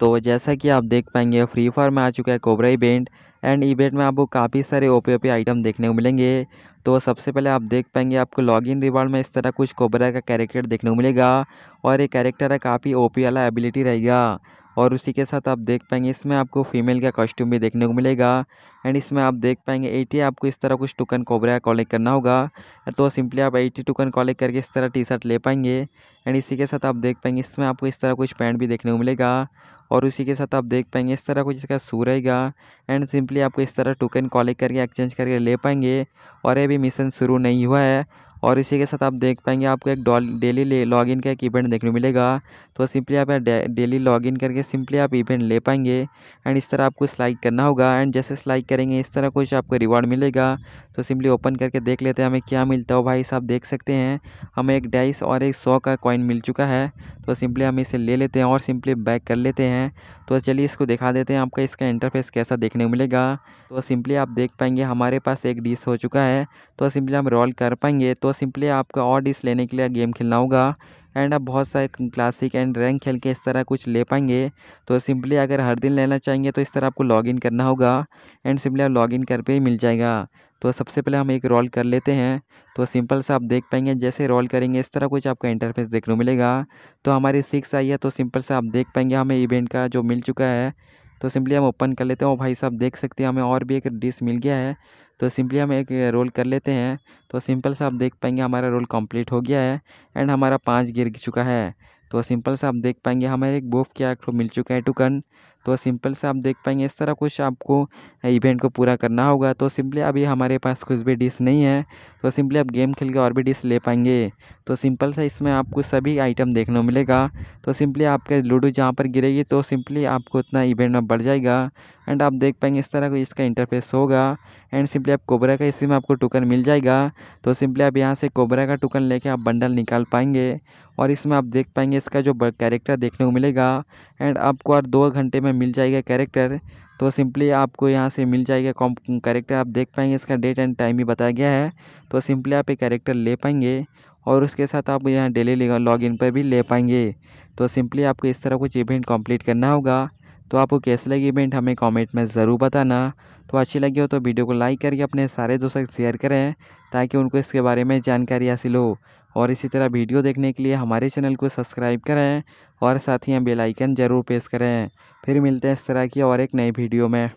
तो जैसा कि आप देख पाएंगे फ्री फायर में आ चुका है कोबरा इवेंट एंड इवेंट में आपको काफ़ी सारे ओपी ओपी आइटम देखने को मिलेंगे तो सबसे पहले आप देख पाएंगे आपको लॉगिन रिवार्ड में इस तरह कुछ कोबरा का कैरेक्टर देखने को मिलेगा और ये कैरेक्टर है काफ़ी ओपी वाला एबिलिटी रहेगा और उसी के साथ आप देख पाएंगे इसमें आपको फीमेल का कॉस्ट्यूम भी देखने को मिलेगा एंड इसमें आप देख पाएंगे एटी आपको इस तरह कुछ टोकन कोबरा कॉलेक्ट करना होगा तो सिंपली आप एटी टोकन कॉलेक्ट करके इस तरह टी शर्ट ले पाएंगे एंड इसी के साथ आप देख पाएंगे इसमें आपको इस तरह कुछ पैंट भी देखने को मिलेगा और उसी के साथ आप देख पाएंगे इस तरह कुछ इसका सू रहेगा एंड सिंपली आपको इस तरह टोकन कॉलेक्ट करके एक्सचेंज करके ले पाएंगे और ये भी मिशन शुरू नहीं हुआ है और इसी के साथ आप देख पाएंगे आपको एक डेली लॉगिन का एक इवेंट देखने को मिलेगा तो सिंपली आप डेली लॉगिन करके सिंपली आप इवेंट ले पाएंगे एंड इस तरह आपको स्लाइक करना होगा एंड जैसे स्लाइक करेंगे इस तरह कुछ आपको रिवॉर्ड मिलेगा तो सिंपली ओपन करके देख लेते हैं हमें क्या मिलता हो भाई साहब देख सकते हैं हमें एक डाइस और एक सौ का कॉइन मिल चुका है तो सिंपली हम इसे ले लेते हैं और सिंपली बैक कर लेते हैं तो चलिए इसको दिखा देते हैं आपका इसका इंटरफेस कैसा देखने को मिलेगा तो सिंपली आप देख पाएंगे हमारे पास एक डिस हो चुका है तो सिंपली हम रोल कर पाएंगे तो तो सिंपली आपका और डिस लेने के लिए गेम खेलना होगा एंड आप बहुत सारे क्लासिक एंड रैंक खेल के इस तरह कुछ ले पाएंगे तो सिंपली अगर हर दिन लेना चाहेंगे तो इस तरह आपको लॉगिन करना होगा एंड सिंपली आप लॉगिन कर पे ही मिल जाएगा तो सबसे पहले हम एक रोल कर लेते हैं तो सिंपल सा आप देख पाएंगे जैसे रोल करेंगे इस तरह कुछ आपका इंटरफेस देखने को मिलेगा तो हमारी सिक्स आई है तो सिंपल सा आप देख पाएंगे हमें इवेंट का जो मिल चुका है तो सिंपली हम ओपन कर लेते हैं और भाई साहब देख सकते हैं हमें और भी एक डिश मिल गया है तो सिंपली हम एक रोल कर लेते हैं तो सिंपल से आप देख पाएंगे हमारा रोल कंप्लीट हो गया है एंड हमारा पाँच गिर चुका है तो सिंपल से आप देख पाएंगे हमें एक बोफ क्या मिल चुका है टुकन तो सिंपल से आप देख पाएंगे इस तरह कुछ आपको इवेंट को पूरा करना होगा तो सिंपली अभी हमारे पास कुछ भी डिश नहीं है तो सिंपली आप गेम खेल के और भी डिश ले पाएंगे तो सिंपल से इसमें आपको सभी आइटम देखने को मिलेगा तो सिंपली आपके लूडो जहाँ पर गिरेगी तो सिंपली आपको उतना इवेंट में बढ़ जाएगा एंड आप देख पाएंगे इस तरह को इसका इंटरफेस होगा एंड सिंपली आप कोबरा का इसी में आपको टोकन मिल जाएगा तो सिंपली आप यहाँ से कोबरा का टोकन लेके आप बंडल निकाल पाएंगे और इसमें आप देख पाएंगे इसका जो कैरेक्टर देखने को मिलेगा एंड आपको और दो घंटे में मिल जाएगा कैरेक्टर तो सिंपली आपको यहाँ से मिल जाएगा कॉम कैरेक्टर आप देख पाएंगे इसका डेट एंड टाइम भी बताया गया है तो सिंपली आप ये कैरेक्टर ले पाएंगे और उसके साथ आप यहाँ डेली लॉगिन पर भी ले पाएंगे तो सिंपली आपको इस तरह कुछ इवेंट कंप्लीट करना होगा तो आपको कैसे लगी इवेंट हमें कमेंट में ज़रूर बताना तो अच्छी लगी हो तो वीडियो को लाइक करके अपने सारे दोस्तों से शेयर करें ताकि उनको इसके बारे में जानकारी हासिल हो और इसी तरह वीडियो देखने के लिए हमारे चैनल को सब्सक्राइब करें और साथ ही हम बेलाइकन ज़रूर प्रेस करें फिर मिलते हैं इस तरह की और एक नई वीडियो में